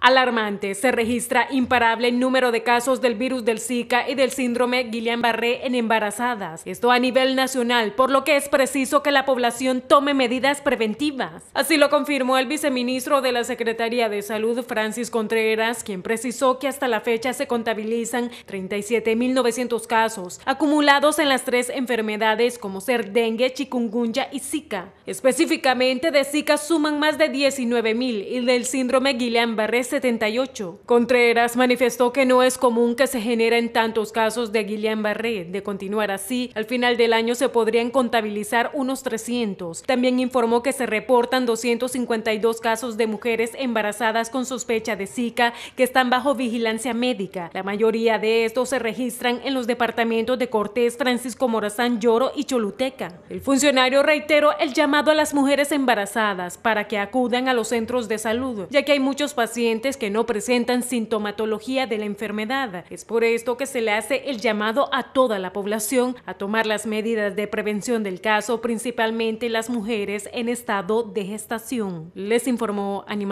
Alarmante, se registra imparable número de casos del virus del Zika y del síndrome Guillain-Barré en embarazadas. Esto a nivel nacional, por lo que es preciso que la población tome medidas preventivas. Así lo confirmó el viceministro de la Secretaría de Salud, Francis Contreras, quien precisó que hasta la fecha se contabilizan 37.900 casos acumulados en las tres enfermedades como ser dengue, chikungunya y Zika. Específicamente de Zika suman más de 19.000 y del síndrome Guillain-Barré 78. Contreras manifestó que no es común que se generen tantos casos de Guillain-Barré. De continuar así, al final del año se podrían contabilizar unos 300. También informó que se reportan 252 casos de mujeres embarazadas con sospecha de Zika que están bajo vigilancia médica. La mayoría de estos se registran en los departamentos de Cortés, Francisco Morazán, Lloro y Choluteca. El funcionario reiteró el llamado a las mujeres embarazadas para que acudan a los centros de salud, ya que hay muchos pacientes que no presentan sintomatología de la enfermedad. Es por esto que se le hace el llamado a toda la población a tomar las medidas de prevención del caso, principalmente las mujeres en estado de gestación. Les informó Anima